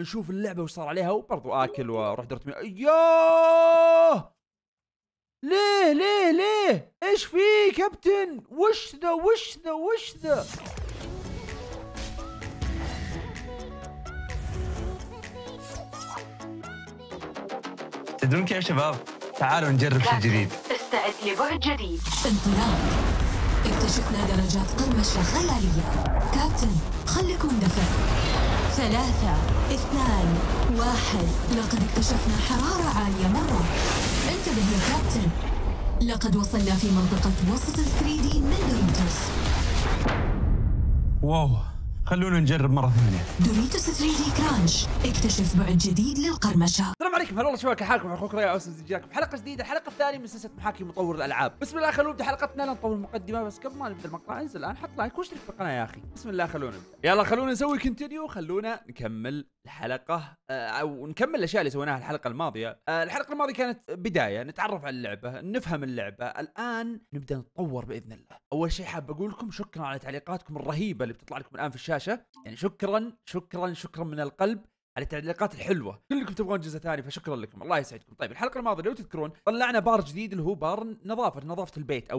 نشوف اللعبه وش صار عليها وبرضو اكل واروح درت ياه ليه ليه ليه ايش في كابتن وش ذا وش ذا وش ذا تدرون كيف يا شباب تعالوا نجرب شيء جديد استعد لبعد جديد انطلاق اكتشفنا درجات قرمشة خيالية كابتن خليك مندفع ثلاثة اثنان واحد لقد اكتشفنا حرارة عالية مرة انتبه يا كابتن لقد وصلنا في منطقة وسط الثري 3 دي من رينتوس واو خلونا نجرب مره ثانيه دوريتوس 3 دي كرانش اكتشف بعد جديد للقرمشه السلام عليكم هلا والله شباب كيف حالكم اخوكم ريا اوسن جاكم حلقه جديده الحلقه الثانيه من سلسله محاكي مطور الالعاب بسم الله خلونا نبدا حلقتنا لا نطول المقدمه بس قبل ما نبدا المقطع انزل الان حط لايك واشترك في القناه يا اخي بسم الله خلونا نبدا يلا خلونا نسوي كونتينيو خلونا نكمل الحلقة آه، أو نكمل الأشياء اللي سويناها الحلقة الماضية آه، الحلقة الماضية كانت بداية نتعرف على اللعبة نفهم اللعبة الآن نبدأ نتطور بإذن الله أول شيء حاب أقول لكم شكرا على تعليقاتكم الرهيبة اللي بتطلع لكم الآن في الشاشة يعني شكرا شكرا شكرا من القلب على التعليقات الحلوه كلكم تبغون جزء ثاني فشكرا لكم الله يسعدكم طيب الحلقه الماضيه لو تذكرون طلعنا بار جديد اللي هو بار نظافه نظافه البيت او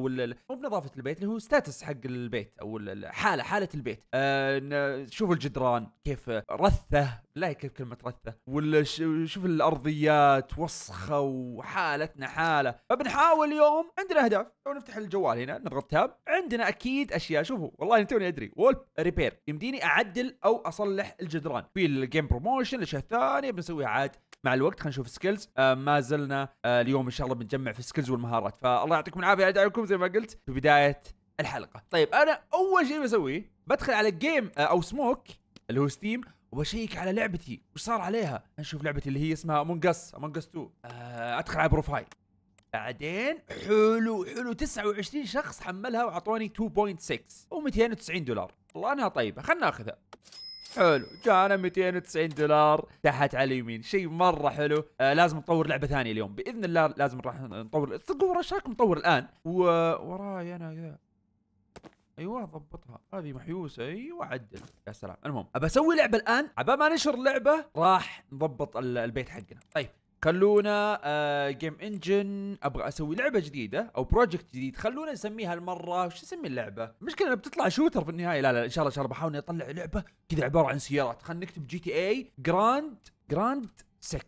مو بنظافه البيت اللي هو ستاتس حق البيت او حاله حاله البيت آه شوفوا الجدران كيف رثه لا كيف كلمة رثة ولا شوف الأرضيات وسخة وحالتنا حالة فبنحاول اليوم عندنا أهداف لو نفتح الجوال هنا نضغط تاب عندنا أكيد أشياء شوفوا والله توني أدري وولف ريبير يمديني أعدل أو أصلح الجدران في الجيم بروموشن الأشياء الثانية بنسويها عاد مع الوقت خلينا نشوف سكيلز آه ما زلنا آه اليوم ان شاء الله بنجمع في السكيلز والمهارات فالله يعطيكم العافيه على زي ما قلت في بدايه الحلقه طيب انا اول شيء بسويه بدخل على جيم آه او سموك اللي هو ستيم وبشيك على لعبتي وش صار عليها نشوف لعبتي اللي هي اسمها امونج اس امونج اس 2 آه ادخل على بروفايل بعدين حلو حلو 29 شخص حملها وعطوني 2.6 و290 دولار والله انها طيبه خلنا ناخذها حلو جانا 290 دولار تحت على اليمين شيء مره حلو آه لازم نطور لعبه ثانيه اليوم باذن الله لازم راح نطور ايش رايكم نطور الان وراي انا كذا ايوه ضبطها هذه محيوسه ايوه عدل يا سلام المهم ابى اسوي لعبه الان عبال ما نشر لعبه راح نضبط البيت حقنا طيب خلونا آه جيم انجن ابغى اسوي لعبه جديده او بروجكت جديد خلونا نسميها المره وش نسمي اللعبه؟ المشكله انها بتطلع شوتر في النهايه لا لا ان شاء الله ان شاء الله بحاول اني اطلع لعبه كذا عباره عن سيارات خلينا نكتب جي تي اي جراند جراند 6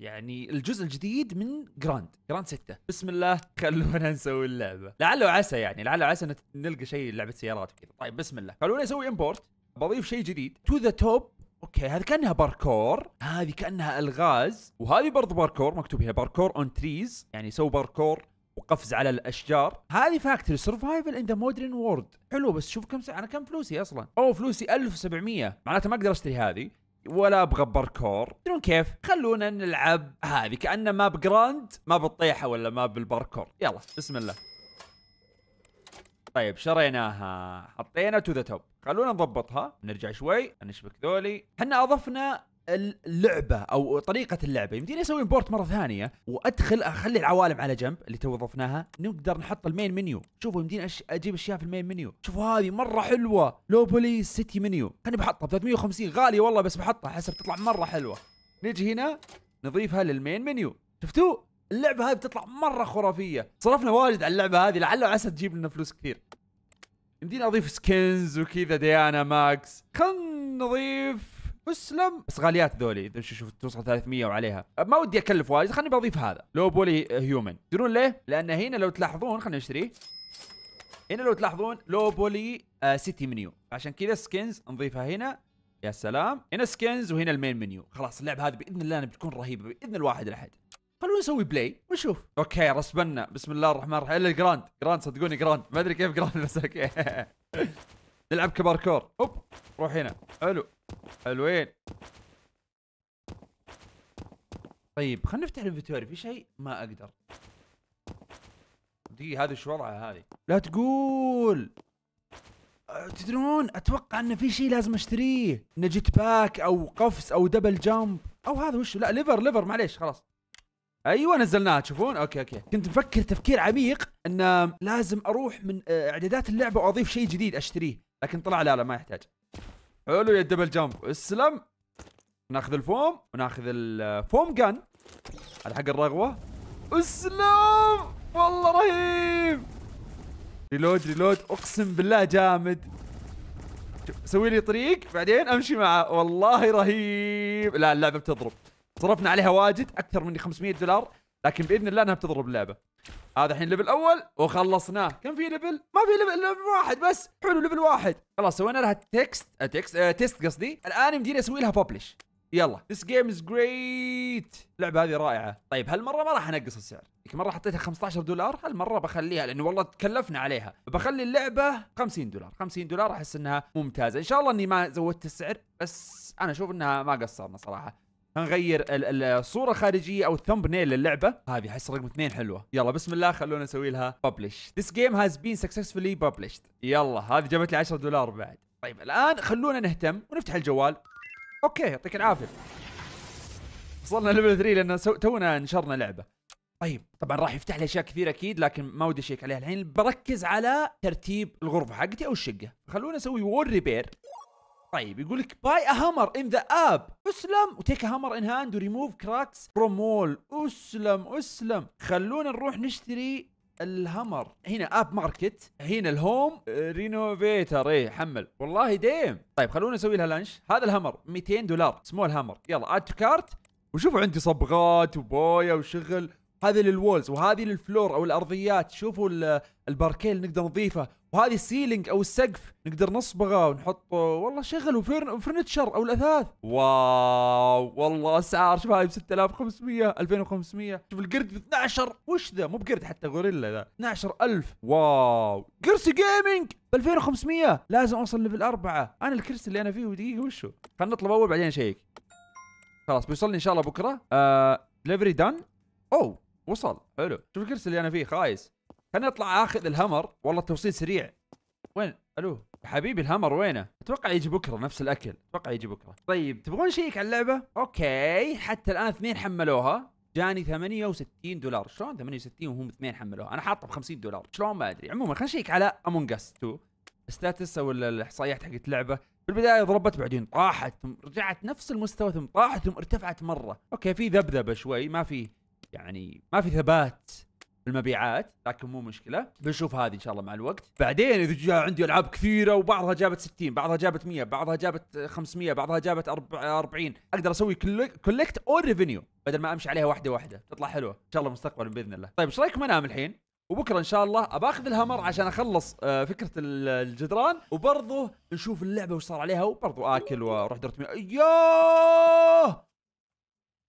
يعني الجزء الجديد من جراند جراند 6 بسم الله خلونا نسوي اللعبه لعل وعسى يعني لعل وعسى نلقى شيء لعبه سيارات وكذا طيب بسم الله خلونا نسوي امبورت بضيف شيء جديد تو ذا توب اوكي هذه كانها باركور هذه كانها الغاز وهذه برضه باركور مكتوب هنا باركور اون تريز يعني سو باركور وقفز على الاشجار هذه فاكتوري سرفايفل ان ذا مودرن وورد حلو بس شوف كم سعر انا كم فلوسي اصلا اوه فلوسي 1700 معناته ما اقدر اشتري هذه ولا ابغى باركور تدرون كيف خلونا نلعب هذه كانه ماب جراند ما بالطيحه ولا ما بالباركور يلا بسم الله طيب شريناها حطينا تو ذا توب خلونا نضبطها نرجع شوي نشبك ذولي احنا اضفنا اللعبه او طريقه اللعبه يمديني اسوي امبورت مره ثانيه وادخل اخلي العوالم على جنب اللي تو ضفناها نقدر نحط المين منيو شوفوا يمديني أش... اجيب اشياء في المين منيو شوفوا هذه مره حلوه لو بوليس سيتي منيو خليني بحطها ب 350 غاليه والله بس بحطها حسب تطلع مره حلوه نجي هنا نضيفها للمين منيو شفتوا اللعبه هذه بتطلع مره خرافيه صرفنا واجد على اللعبه هذه لعل وعسى تجيب لنا فلوس كثير يمديني اضيف سكنز وكذا ديانا ماكس خلينا نضيف اسلم بس غاليات ذولي اذا شوف توصل 300 وعليها ما ودي اكلف واجد خليني بضيف هذا لو بولي هيومن تدرون ليه؟ لان هنا لو تلاحظون خليني اشتريه هنا لو تلاحظون لو بولي آه سيتي منيو عشان كذا سكنز نضيفها هنا يا سلام هنا سكنز وهنا المين منيو خلاص اللعبه هذه باذن الله بتكون رهيبه باذن الواحد الاحد خلونا نسوي بلاي ونشوف اوكي رسبنا بسم الله الرحمن الرحيم الا الجراند جراند صدقوني جراند ما ادري كيف جراند بس اوكي نلعب كباركور اوب روح هنا حلو حلوين طيب خلينا نفتح الانفنتوري في شيء ما اقدر دقيقة هذه شو وضعها هذه؟ لا تقول تدرون اتوقع انه في شيء لازم اشتريه نجت باك او قفز او دبل جامب او هذا وش لا ليفر ليفر معليش خلاص ايوه نزلناها تشوفون اوكي اوكي كنت مفكر تفكير عميق ان لازم اروح من آه، اعدادات اللعبه واضيف شيء جديد اشتريه لكن طلع لا لا ما يحتاج حلو يا الدبل جامب اسلم ناخذ الفوم وناخذ الفوم جان هذا حق الرغوه اسلم والله رهيب ريلود ريلود اقسم بالله جامد سوي لي طريق بعدين امشي معه والله رهيب لا اللعبه بتضرب صرفنا عليها واجد اكثر من 500 دولار لكن باذن الله انها بتضرب اللعبه هذا الحين ليفل اول وخلصناه كم في ليفل ما في ليفل ليفل واحد بس حلو ليفل واحد خلاص سوينا لها تكست تكست آه تيست آه، قصدي الان يمديني اسوي لها ببلش يلا ذس جيم از جريت اللعبه هذه رائعه طيب هالمره ما راح انقص السعر ذيك مره حطيتها 15 دولار هالمره بخليها لانه والله تكلفنا عليها بخلي اللعبه 50 دولار 50 دولار احس انها ممتازه ان شاء الله اني ما زودت السعر بس انا اشوف انها ما قصرنا صراحه هنغير الصوره الخارجيه او الثمبنيل للعبه هذه حس رقم اثنين حلوه يلا بسم الله خلونا نسوي لها ببلش ذس جيم هاز بين سكسسفلي ببلشد يلا هذه جابت لي 10 دولار بعد طيب الان خلونا نهتم ونفتح الجوال اوكي يعطيك العافيه وصلنا ليفل 3 لان سو... تونا نشرنا لعبه طيب طبعا راح يفتح لي اشياء كثيره اكيد لكن ما ودي اشيك عليها الحين بركز على ترتيب الغرفه حقتي او الشقه خلونا نسوي وول ريبير طيب يقول لك باي هامر ان ذا اب اسلم وتيك هامر ان هاند وريموف كراكس فروم وول اسلم اسلم خلونا نروح نشتري الهمر هنا اب ماركت هنا الهوم رينوفيتر ايه حمل والله ديم طيب خلونا نسوي لها لانش هذا الهمر 200 دولار سمول هامر يلا اد تو كارت وشوفوا عندي صبغات وبويه وشغل هذه للولز وهذه للفلور او الارضيات شوفوا الباركيه اللي نقدر نضيفه وهذه السيلينج او السقف نقدر نصبغه ونحط والله شغل وفرنتشر او الاثاث واو والله اسعار شوف هاي ب 6500 2500 شوف القرد ب 12 وش ذا مو بقرد حتى غوريلا ذا 12000 واو كرسي جيمنج ب 2500 لازم اوصل ليفل اربعه انا الكرسي اللي انا فيه دقيقه وشو خلينا نطلب اول بعدين شيك خلاص بيوصلني ان شاء الله بكره ليفري آه، دان اوه وصل حلو شوف الكرسي اللي انا فيه خايس كان اطلع اخذ الهمر والله التوصيل سريع وين الو يا حبيبي الهمر وينه؟ اتوقع يجي بكره نفس الاكل، اتوقع يجي بكره. طيب تبغون نشيك على اللعبه؟ اوكي حتى الان اثنين حملوها، جاني 68 دولار، شلون 68 وهم اثنين حملوها؟ انا حاطه ب 50 دولار، شلون ما ادري، عموما خلينا نشيك على امونج اس 2 ستاتس او الاحصائيات حقت اللعبه، بالبدايه ضربت بعدين طاحت ثم رجعت نفس المستوى ثم طاحت ثم ارتفعت مره، اوكي في ذبذبه شوي ما في يعني ما في ثبات المبيعات لكن مو مشكله بنشوف هذه ان شاء الله مع الوقت بعدين اذا جاء عندي العاب كثيره وبعضها جابت 60 بعضها جابت 100 بعضها جابت 500 بعضها جابت 40 اقدر اسوي كولكت اول ريفينيو بدل ما امشي عليها واحده واحده تطلع حلوه ان شاء الله مستقبلا باذن الله طيب ايش رايكم انام الحين وبكره ان شاء الله اباخذ الهمر عشان اخلص آه، فكره الجدران وبرضه نشوف اللعبه وش صار عليها وبرضه اكل واروح درت مياه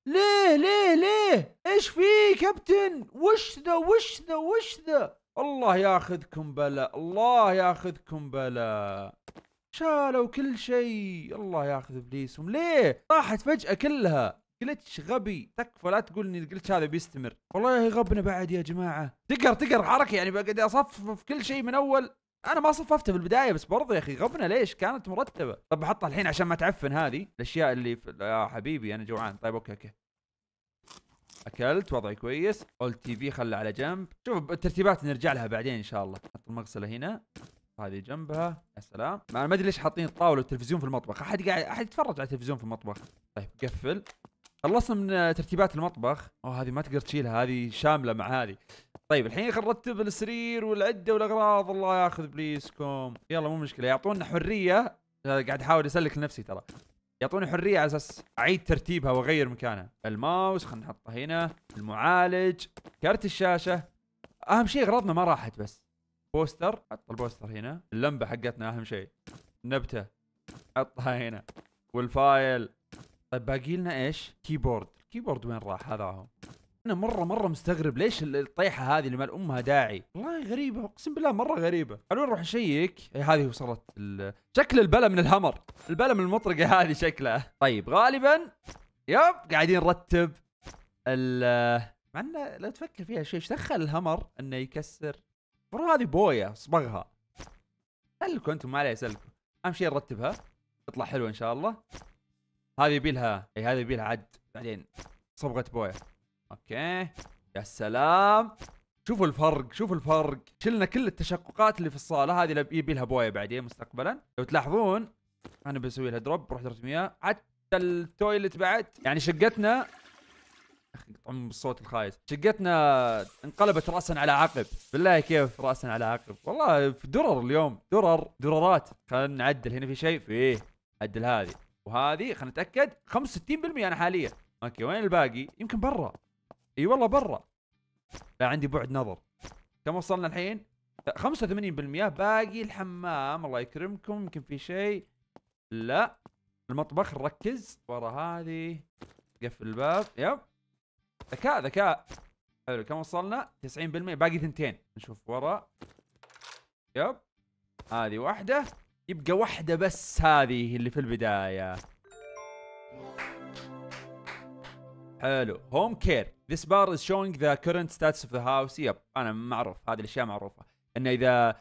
ليه ليه ليه ايش في كابتن وش ذا وش ذا وش ذا الله ياخذكم بلا الله ياخذكم بلا شالوا كل شيء الله ياخذ ابليسهم ليه طاحت فجأة كلها جلتش غبي تكفى لا تقول ان الجلتش هذا بيستمر والله غبنا بعد يا جماعة تقر تقر حركة يعني بقعد اصفف كل شيء من اول انا ما صففته بالبدايه بس برضه يا اخي غبنا ليش كانت مرتبه طب بحطها الحين عشان ما تعفن هذه الاشياء اللي في... يا حبيبي انا جوعان طيب اوكي اوكي اكلت وضعي كويس اول تي في خله على جنب شوف الترتيبات نرجع لها بعدين ان شاء الله نحط المغسله هنا هذه جنبها يا سلام ما ادري ليش حاطين الطاوله والتلفزيون في المطبخ احد قاعد احد يتفرج على التلفزيون في المطبخ طيب قفل خلصنا من ترتيبات المطبخ اوه هذه ما تقدر تشيلها هذه شامله مع هذه طيب الحين خلينا نرتب السرير والعده والاغراض الله ياخذ ابليسكم يلا مو مشكله يعطونا حريه آه، قاعد احاول اسلك لنفسي ترى يعطوني حريه على اساس اعيد ترتيبها واغير مكانها الماوس خلينا نحطه هنا المعالج كرت الشاشه اهم شيء اغراضنا ما راحت بس بوستر حط البوستر هنا اللمبه حقتنا اهم شيء النبته حطها هنا والفايل طيب باقي لنا ايش كيبورد الكيبورد وين راح هذا هو انا مره مره مستغرب ليش الطيحه هذه اللي ما امها داعي والله غريبه اقسم بالله مره غريبه خلونا نروح نشيك إيه، هذه وصلت ال... شكل البلا من الهمر البلا من المطرقه هذه شكلها طيب غالبا يب قاعدين نرتب ال مع انه لو تفكر فيها شيء ايش دخل الهمر انه يكسر المفروض هذه بويه صبغها سلكوا انتم ما عليه سلكوا اهم شيء نرتبها تطلع حلوه ان شاء الله هذه يبي لها اي هذه يبي لها عد بعدين صبغه بويه اوكي يا سلام شوفوا الفرق شوفوا الفرق شلنا كل التشققات اللي في الصاله هذه يبي لها بويه بعدين مستقبلا لو تلاحظون انا بسوي لها دروب بروح درجه مياه حتى التويلت بعد يعني شقتنا طعم الصوت الخايس شقتنا انقلبت راسا على عقب بالله كيف راسا على عقب والله في درر اليوم درر دررات خلينا نعدل هنا في شيء فيه عدل هذه وهذه خلينا نتاكد 65% انا حاليا اوكي وين الباقي يمكن برا اي والله برا لا عندي بعد نظر كم وصلنا الحين 85% باقي الحمام الله يكرمكم يمكن في شيء لا المطبخ نركز ورا هذه قفل الباب يب ذكاء ذكاء حلو كم وصلنا 90% باقي ثنتين نشوف ورا يب هذه واحدة يبقى واحدة بس هذه اللي في البداية حلو هوم كير This bar is showing the current status of the house. يب انا معروف هذه الاشياء معروفه انه اذا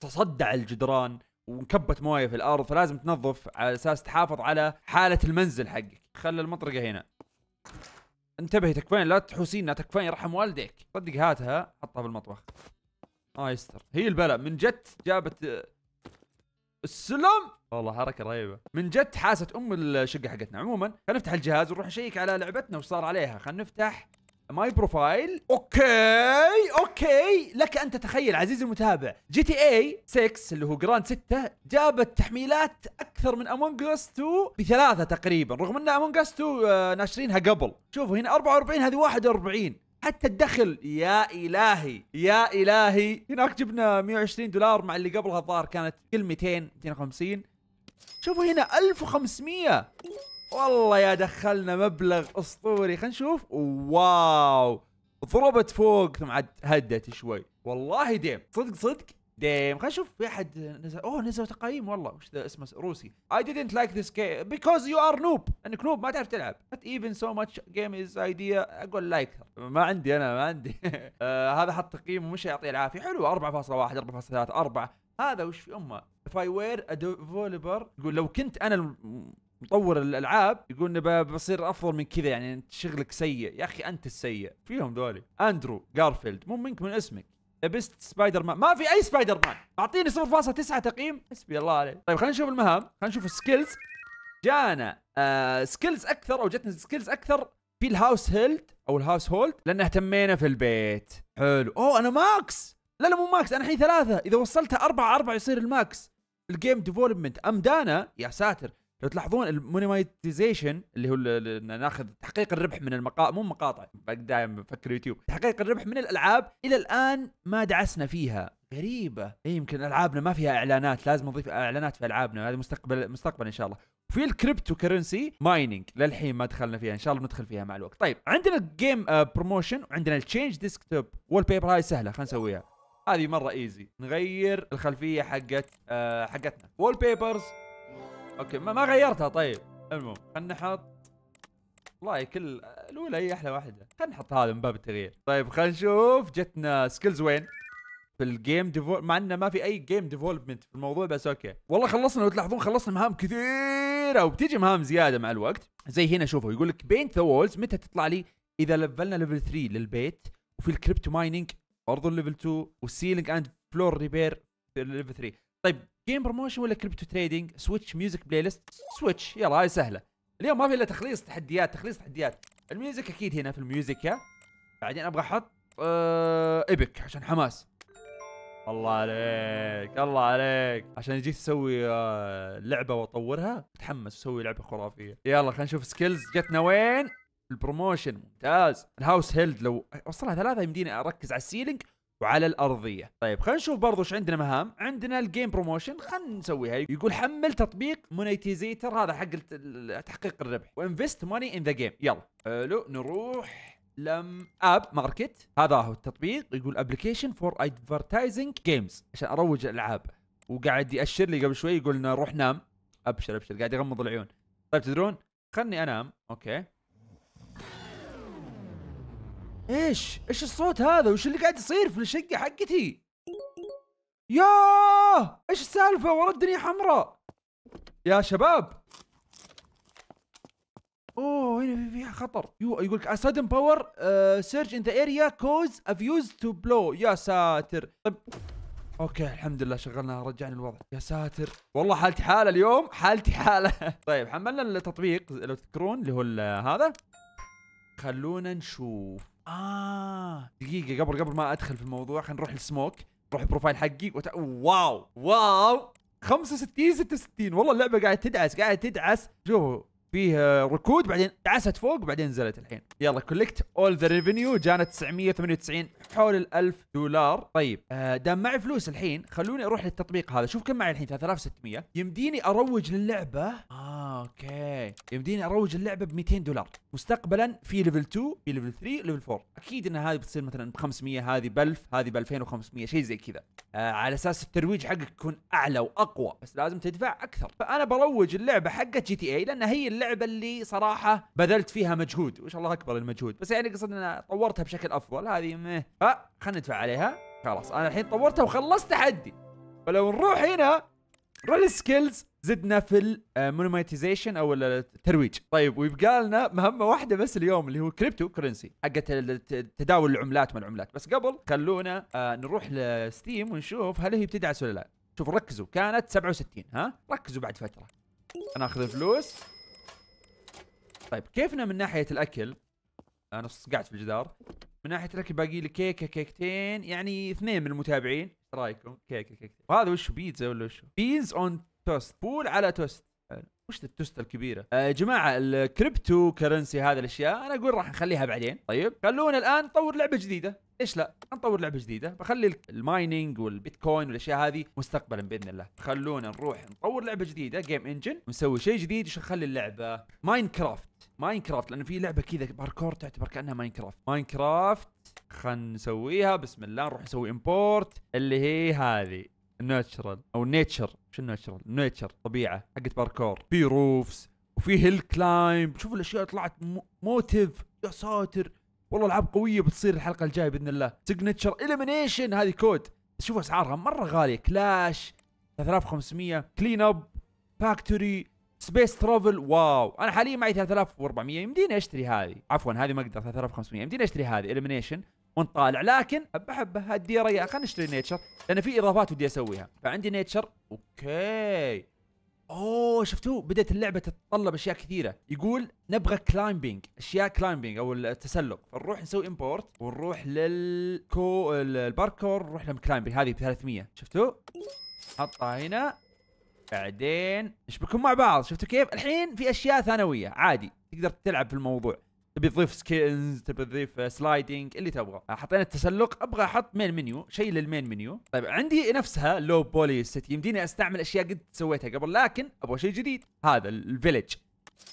تصدع الجدران وانكبت مويه في الارض فلازم تنظف على اساس تحافظ على حاله المنزل حقك خلى المطرقه هنا انتبهي تكفين لا تحوسينا تكفين يرحم والديك صدق هاتها حطها بالمطبخ الله آه يستر هي البلا من جت جابت السلم والله حركه رهيبه من جد حاسه ام الشقه حقتنا عموما خلينا نفتح الجهاز ونروح نشيك على لعبتنا وش صار عليها خلينا نفتح ماي بروفايل اوكي اوكي لك ان تتخيل عزيزي المتابع جي تي اي 6 اللي هو جراند 6 جابت تحميلات اكثر من امونج اس 2 بثلاثه تقريبا رغم ان امونج اس 2 ناشرينها قبل شوفوا هنا 44 هذه 41 حتى الدخل يا الهي يا الهي هناك جبنا 120 دولار مع اللي قبلها الظاهر كانت كل 200 250 شوفوا هنا 1500 والله يا دخلنا مبلغ اسطوري خلينا نشوف واو ضربت فوق ثم عاد هدت شوي والله ديم صدق صدق ديم خلينا نشوف في احد نزل اوه نزل تقييم والله وش ذا اسمه روسي اي didnt لايك ذيس جيم بيكوز يو ار نوب انك نوب ما تعرف تلعب not even so much game is idea اقول لايك ما عندي انا ما عندي آه هذا حط تقييم ومش يعطيه العافيه حلو 4.1 4.3 4 هذا وش في امه if I were a developer يقول لو كنت انا مطور الالعاب يقول انه بصير افضل من كذا يعني انت شغلك سيء يا اخي انت السيء فيهم ذولي اندرو جارفيلد مو منك من اسمك بيست سبايدر مان ما في اي سبايدر مان اعطيني 0.9 تقييم حسبي الله عليه طيب خلينا نشوف المهام خلينا نشوف السكيلز جانا آه سكيلز اكثر او جتنا سكيلز اكثر في الهاوس هيلد او الهاوس هولد لان اهتمينا في البيت حلو اوه انا ماكس لا لا مو ماكس انا الحين ثلاثه اذا وصلتها اربعه اربعه يصير الماكس الجيم ديفولبمنت امدانا يا ساتر لو تلاحظون المونيمايتيزيشن اللي هو ناخذ تحقيق الربح من المقاطع مو مقاطع دائما بفكر يوتيوب تحقيق الربح من الالعاب الى الان ما دعسنا فيها غريبه اي يمكن العابنا ما فيها اعلانات لازم نضيف اعلانات في العابنا هذا مستقبل مستقبل ان شاء الله في الكريبتو كرنسي مايننج للحين ما دخلنا فيها ان شاء الله بندخل فيها مع الوقت طيب عندنا الجيم بروموشن وعندنا التشينج ديسكتوب والبيبر هاي سهله خلينا نسويها هذه مره ايزي نغير الخلفيه حقت آه، حقتنا وول بيبرز اوكي ما, غيرتها طيب المهم خلينا نحط والله كل الاولى هي احلى واحده خلينا نحط هذا من باب التغيير طيب خلينا نشوف جتنا سكيلز وين في الجيم ديفول مع انه ما في اي جيم ديفولبمنت في الموضوع بس اوكي والله خلصنا لو تلاحظون خلصنا مهام كثيره وبتجي مهام زياده مع الوقت زي هنا شوفوا يقول لك بينت ذا وولز متى تطلع لي اذا لفلنا ليفل 3 للبيت وفي الكريبتو مايننج برضه ليفل 2 والسيلينج اند فلور ريبير ليفل 3 طيب جيم بروموشن ولا كريبتو تريدينج سويتش ميوزك بلاي ليست سويتش يلا هاي سهله اليوم ما في الا تخليص تحديات تخليص تحديات الميوزك اكيد هنا في الميوزيكا بعدين ابغى احط أه... ايبك عشان حماس الله عليك الله عليك عشان جيت اسوي آه، لعبه واطورها متحمس اسوي لعبه خرافيه يلا خلينا نشوف سكيلز جتنا وين البروموشن ممتاز الهاوس هيلد لو اوصلها ثلاثه يمديني اركز على السيلينج وعلى الارضيه طيب خلينا نشوف برضو ايش عندنا مهام عندنا الجيم بروموشن خلينا نسويها يقول حمل تطبيق مونيتيزيتر هذا حق تحقيق الربح وانفست ماني ان ذا جيم يلا حلو نروح لم اب ماركت هذا هو التطبيق يقول ابلكيشن فور ادفرتايزنج جيمز عشان اروج الالعاب وقاعد ياشر لي قبل شوي يقول روح نام ابشر ابشر قاعد يغمض العيون طيب تدرون خلني انام اوكي ايش ايش الصوت هذا وش اللي قاعد يصير في الشقه حقتي ياه ايش السالفه ورا الدنيا حمراء يا شباب اوه هنا في فيها خطر يو يقول لك اسادن باور سيرج ان ذا اريا كوز افيوز تو بلو يا ساتر طيب اوكي الحمد لله شغلنا رجعنا الوضع يا ساتر والله حالتي حاله اليوم حالتي حاله طيب حملنا التطبيق لو تذكرون اللي هو هذا خلونا نشوف اه دقيقه قبل قبل ما ادخل في الموضوع خلينا نروح للسموك نروح البروفايل حقي وت... واو واو 65 66 والله اللعبه قاعدة تدعس قاعدة تدعس شوفوا فيه ركود بعدين دعست فوق بعدين نزلت الحين يلا كولكت اول ذا ريفينيو جانا 998 حول ال 1000 دولار طيب آه، دام معي فلوس الحين خلوني اروح للتطبيق هذا شوف كم معي الحين 3600 يمديني اروج للعبه اه اوكي يمديني اروج للعبه ب 200 دولار مستقبلا في ليفل 2 في ليفل 3 ليفل 4 اكيد ان هذه بتصير مثلا ب 500 هذه ب 1000 هذه ب 2500 شيء زي كذا آه على اساس الترويج حقك يكون اعلى واقوى بس لازم تدفع اكثر فانا بروج اللعبه حقت جي تي اي لان هي اللعبة اللعبه اللي صراحه بذلت فيها مجهود وش الله اكبر المجهود بس يعني قصدنا طورتها بشكل افضل هذه مه اه خلينا ندفع عليها خلاص انا الحين طورتها وخلصت تحدي فلو نروح هنا نروح للسكيلز زدنا في المونيمايتيزيشن آه، او الترويج طيب ويبقى لنا مهمه واحده بس اليوم اللي هو كريبتو كرنسي حقت تداول العملات ما العملات بس قبل خلونا آه، نروح لستيم ونشوف هل هي بتدعس ولا لا شوف ركزوا كانت 67 ها ركزوا بعد فتره انا اخذ الفلوس طيب كيفنا من ناحيه الاكل انا صقعت في الجدار من ناحيه الاكل باقي لي كيكه كيكتين يعني اثنين من المتابعين ايش رايكم؟ كيكه كيكتين وهذا وش بيتزا ولا وش بيز اون توست فول على توست أه، وش التوست الكبيره؟ أه، يا آه جماعه الكريبتو كرنسي هذه الاشياء انا اقول راح نخليها بعدين طيب خلونا الان نطور لعبه جديده ليش لا؟ نطور لعبه جديده بخلي المايننج والبيتكوين والاشياء هذه مستقبلا باذن الله خلونا نروح نطور لعبه جديده جيم انجن ونسوي شيء جديد وش نخلي اللعبه ماين كرافت لانه في لعبه كذا باركور تعتبر كانها ماين كرافت، ماين كرافت خلينا نسويها بسم الله نروح نسوي امبورت اللي هي هذه ناتشرال او نيتشر شو الناتشرال؟ نيتشر طبيعه حقت باركور في روفز وفي هيل كلايم، شوف الاشياء طلعت موتيف يا ساتر والله العاب قويه بتصير الحلقه الجايه باذن الله سيجنتشر اليمينيشن هذه كود شوف اسعارها مره غاليه كلاش 3500 كلين اب فاكتوري سبيس ترافل واو انا حاليا معي 3400 يمديني اشتري هذه عفوا هذه ما اقدر 3500 يمديني اشتري هذه اليمينيشن ونطالع لكن حبه حبه هدي ريال خلينا نشتري نيتشر لان في اضافات ودي اسويها فعندي نيتشر اوكي اوه شفتوه بدات اللعبه تتطلب اشياء كثيره يقول نبغى كلايمبينج اشياء كلايمبينج او التسلق فنروح نسوي امبورت ونروح للكو الباركور نروح لهم كلايمبينج هذه ب 300 شفتوه حطها هنا بعدين نشبكهم مع بعض شفتوا كيف الحين في اشياء ثانويه عادي تقدر تلعب في الموضوع تبي تضيف سكيلز تبي تضيف سلايدنج اللي تبغى آه، حطينا التسلق ابغى احط مين منيو شيء للمين منيو طيب عندي نفسها لو بولي سيتي يمديني استعمل اشياء قد سويتها قبل لكن ابغى شيء جديد هذا الفيلج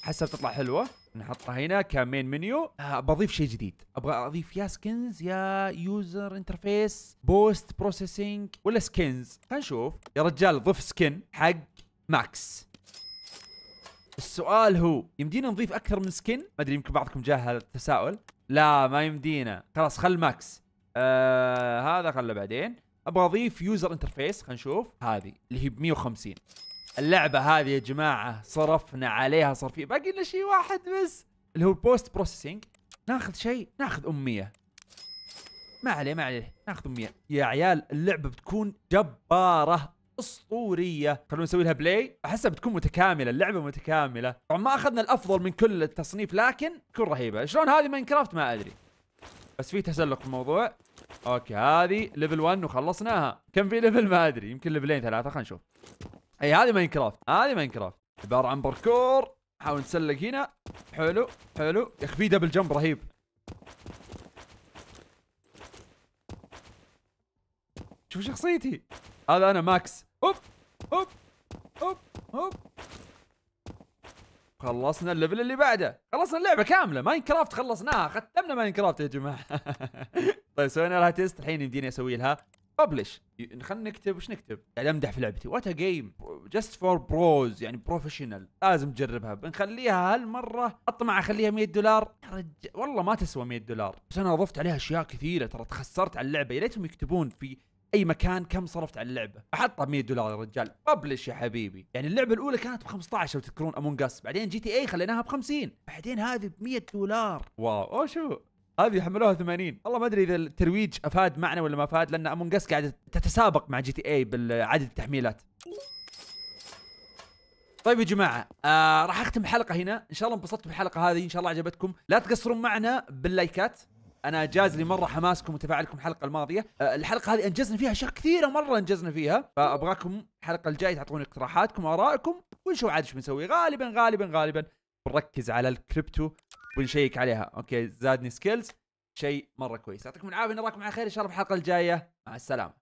حسب تطلع حلوه نحطها هنا كمين منيو بضيف شيء جديد ابغى اضيف يا سكنز يا يوزر انترفيس بوست بروسيسنج ولا سكنز خلينا نشوف يا رجال ضف سكن حق ماكس السؤال هو يمدينا نضيف اكثر من سكن ما ادري يمكن بعضكم جاه هذا التساؤل لا ما يمدينا خلاص خل ماكس آه هذا خله بعدين ابغى اضيف يوزر انترفيس خلينا نشوف هذه اللي هي ب 150 اللعبه هذه يا جماعه صرفنا عليها صرفيه باقي لنا شيء واحد بس اللي هو البوست بروسيسنج ناخذ شيء ناخذ اميه ما عليه ما عليه ناخذ اميه يا عيال اللعبه بتكون جباره اسطوريه خلونا نسوي لها بلاي احسها بتكون متكامله اللعبه متكامله طبعا ما اخذنا الافضل من كل التصنيف لكن تكون رهيبه شلون هذه ماينكرافت ما ادري بس في تسلق في الموضوع اوكي هذه ليفل 1 وخلصناها كم في ليفل ما ادري يمكن ليفلين ثلاثه خلينا نشوف اي هذه ماينكرافت هذه ماينكرافت عباره عن باركور نحاول نتسلق هنا حلو حلو يا اخي في دبل جمب رهيب شوف شخصيتي هذا انا ماكس هوب هوب هوب هوب خلصنا الليفل اللي بعده خلصنا اللعبه كامله ماين كرافت خلصناها ختمنا ماين كرافت يا جماعه طيب سوينا لها تيست الحين يمديني اسوي لها ببلش خلينا نكتب وش نكتب؟ قاعد امدح في لعبتي وات ا جيم جاست فور بروز يعني بروفيشنال لازم تجربها بنخليها هالمره اطمع اخليها 100 دولار رجل والله ما تسوى 100 دولار بس انا ضفت عليها اشياء كثيره ترى تخسرت على اللعبه يا ليتهم يكتبون في اي مكان كم صرفت على اللعبه احطها 100 دولار يا رجال ببلش يا حبيبي يعني اللعبه الاولى كانت ب 15 لو تذكرون امونج اس بعدين جي تي اي خليناها ب 50 بعدين هذه ب 100 دولار واو او شو هذه حملوها 80 والله ما ادري اذا الترويج افاد معنا ولا ما افاد لان امونج اس قاعده تتسابق مع جي تي اي بالعدد التحميلات طيب يا جماعة آه راح اختم الحلقة هنا، إن شاء الله انبسطتوا بالحلقة هذه، إن شاء الله عجبتكم، لا تقصرون معنا باللايكات، انا جاز لي مره حماسكم وتفاعلكم الحلقه الماضيه أه، الحلقه هذه انجزنا فيها اشياء كثيره مره انجزنا فيها فابغاكم الحلقه الجايه تعطوني اقتراحاتكم وارائكم ونشوف عاد ايش بنسوي غالبا غالبا غالبا بنركز على الكريبتو ونشيك عليها اوكي زادني سكيلز شيء مره كويس يعطيكم العافيه نراكم على خير ان شاء الله في الحلقه الجايه مع السلامه